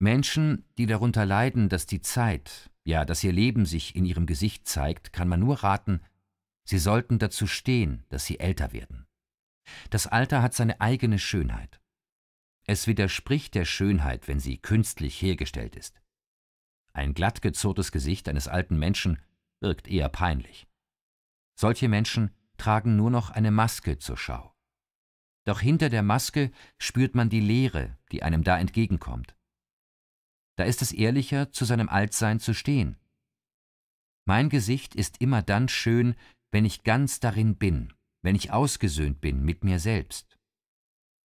Menschen, die darunter leiden, dass die Zeit, ja, dass ihr Leben sich in ihrem Gesicht zeigt, kann man nur raten, sie sollten dazu stehen, dass sie älter werden. Das Alter hat seine eigene Schönheit. Es widerspricht der Schönheit, wenn sie künstlich hergestellt ist. Ein glattgezurrtes Gesicht eines alten Menschen wirkt eher peinlich. Solche Menschen tragen nur noch eine Maske zur Schau. Doch hinter der Maske spürt man die Leere, die einem da entgegenkommt da ist es ehrlicher, zu seinem Altsein zu stehen. Mein Gesicht ist immer dann schön, wenn ich ganz darin bin, wenn ich ausgesöhnt bin mit mir selbst.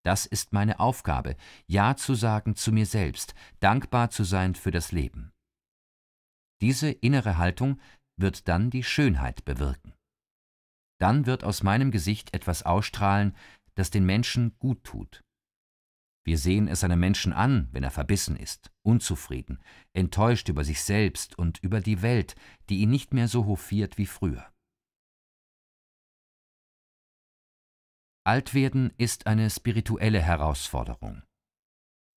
Das ist meine Aufgabe, Ja zu sagen zu mir selbst, dankbar zu sein für das Leben. Diese innere Haltung wird dann die Schönheit bewirken. Dann wird aus meinem Gesicht etwas ausstrahlen, das den Menschen gut tut. Wir sehen es einem Menschen an, wenn er verbissen ist, unzufrieden, enttäuscht über sich selbst und über die Welt, die ihn nicht mehr so hofiert wie früher. Altwerden ist eine spirituelle Herausforderung.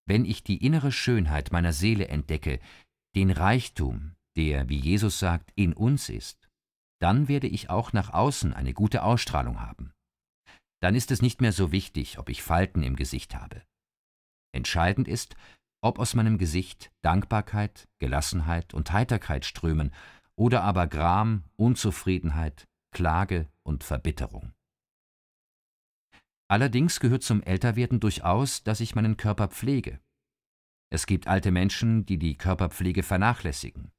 Wenn ich die innere Schönheit meiner Seele entdecke, den Reichtum, der, wie Jesus sagt, in uns ist, dann werde ich auch nach außen eine gute Ausstrahlung haben. Dann ist es nicht mehr so wichtig, ob ich Falten im Gesicht habe. Entscheidend ist, ob aus meinem Gesicht Dankbarkeit, Gelassenheit und Heiterkeit strömen oder aber Gram, Unzufriedenheit, Klage und Verbitterung. Allerdings gehört zum Älterwerden durchaus, dass ich meinen Körper pflege. Es gibt alte Menschen, die die Körperpflege vernachlässigen.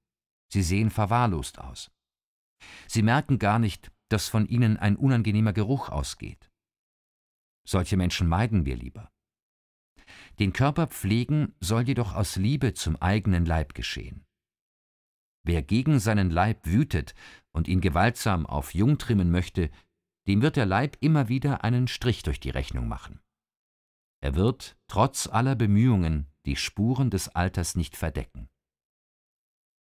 Sie sehen verwahrlost aus. Sie merken gar nicht, dass von ihnen ein unangenehmer Geruch ausgeht. Solche Menschen meiden wir lieber. Den Körper pflegen soll jedoch aus Liebe zum eigenen Leib geschehen. Wer gegen seinen Leib wütet und ihn gewaltsam auf Jung trimmen möchte, dem wird der Leib immer wieder einen Strich durch die Rechnung machen. Er wird, trotz aller Bemühungen, die Spuren des Alters nicht verdecken.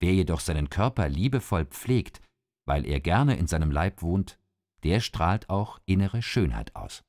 Wer jedoch seinen Körper liebevoll pflegt, weil er gerne in seinem Leib wohnt, der strahlt auch innere Schönheit aus.